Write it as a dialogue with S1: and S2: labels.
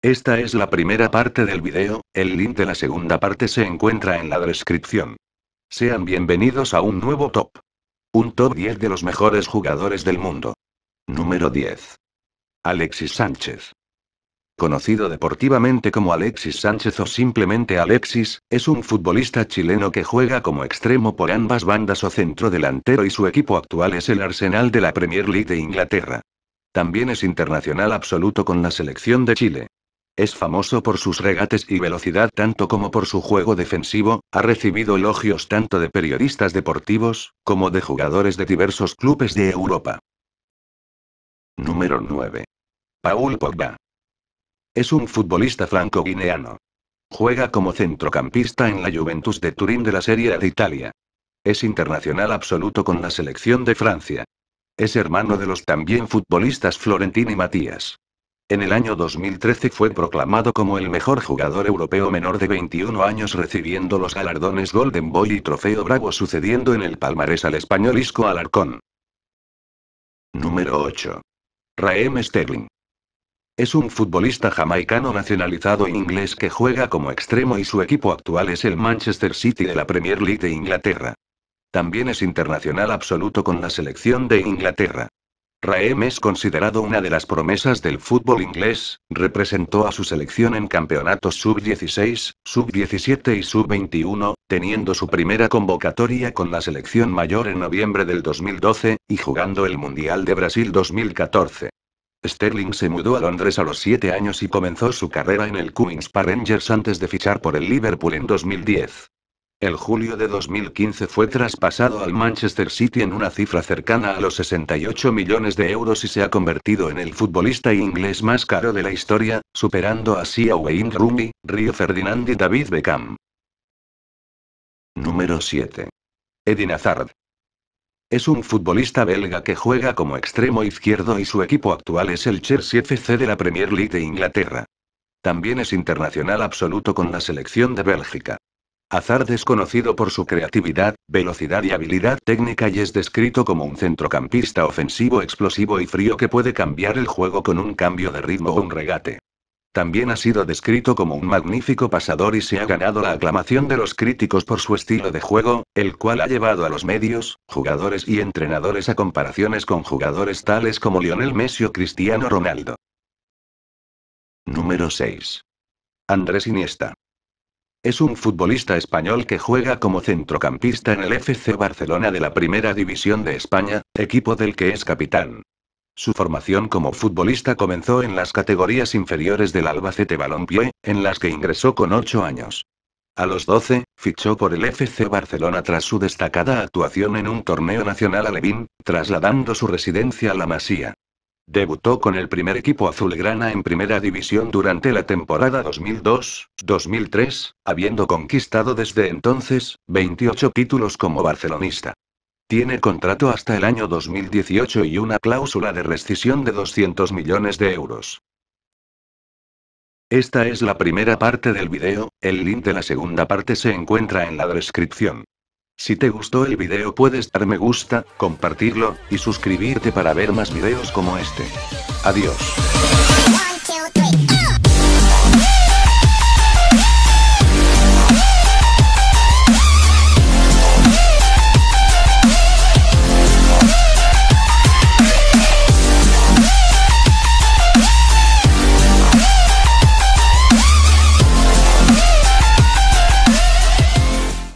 S1: Esta es la primera parte del video, el link de la segunda parte se encuentra en la descripción. Sean bienvenidos a un nuevo top. Un top 10 de los mejores jugadores del mundo. Número 10. Alexis Sánchez. Conocido deportivamente como Alexis Sánchez o simplemente Alexis, es un futbolista chileno que juega como extremo por ambas bandas o centro delantero y su equipo actual es el Arsenal de la Premier League de Inglaterra. También es internacional absoluto con la selección de Chile. Es famoso por sus regates y velocidad tanto como por su juego defensivo, ha recibido elogios tanto de periodistas deportivos, como de jugadores de diversos clubes de Europa. Número 9. Paul Pogba. Es un futbolista franco-guineano. Juega como centrocampista en la Juventus de Turín de la Serie A de Italia. Es internacional absoluto con la selección de Francia. Es hermano de los también futbolistas Florentín y Matías. En el año 2013 fue proclamado como el mejor jugador europeo menor de 21 años recibiendo los galardones Golden Boy y Trofeo Bravo sucediendo en el palmarés al español Isco Alarcón. Número 8. Raheem Sterling. Es un futbolista jamaicano nacionalizado inglés que juega como extremo y su equipo actual es el Manchester City de la Premier League de Inglaterra. También es internacional absoluto con la selección de Inglaterra. Raem es considerado una de las promesas del fútbol inglés, representó a su selección en campeonatos sub-16, sub-17 y sub-21, teniendo su primera convocatoria con la selección mayor en noviembre del 2012, y jugando el Mundial de Brasil 2014. Sterling se mudó a Londres a los 7 años y comenzó su carrera en el Queen's Park Rangers antes de fichar por el Liverpool en 2010. El julio de 2015 fue traspasado al Manchester City en una cifra cercana a los 68 millones de euros y se ha convertido en el futbolista inglés más caro de la historia, superando así a Wayne Rooney, Rio Ferdinand y David Beckham. Número 7. Edin Hazard. Es un futbolista belga que juega como extremo izquierdo y su equipo actual es el Chelsea FC de la Premier League de Inglaterra. También es internacional absoluto con la selección de Bélgica. Hazard es conocido por su creatividad, velocidad y habilidad técnica y es descrito como un centrocampista ofensivo explosivo y frío que puede cambiar el juego con un cambio de ritmo o un regate. También ha sido descrito como un magnífico pasador y se ha ganado la aclamación de los críticos por su estilo de juego, el cual ha llevado a los medios, jugadores y entrenadores a comparaciones con jugadores tales como Lionel Messi o Cristiano Ronaldo. Número 6. Andrés Iniesta. Es un futbolista español que juega como centrocampista en el FC Barcelona de la Primera División de España, equipo del que es capitán. Su formación como futbolista comenzó en las categorías inferiores del Albacete Balompié, en las que ingresó con 8 años. A los 12, fichó por el FC Barcelona tras su destacada actuación en un torneo nacional alevín, trasladando su residencia a La Masía. Debutó con el primer equipo azulgrana en Primera División durante la temporada 2002-2003, habiendo conquistado desde entonces 28 títulos como barcelonista. Tiene contrato hasta el año 2018 y una cláusula de rescisión de 200 millones de euros. Esta es la primera parte del video, el link de la segunda parte se encuentra en la descripción. Si te gustó el video puedes dar me gusta, compartirlo, y suscribirte para ver más videos como este. Adiós.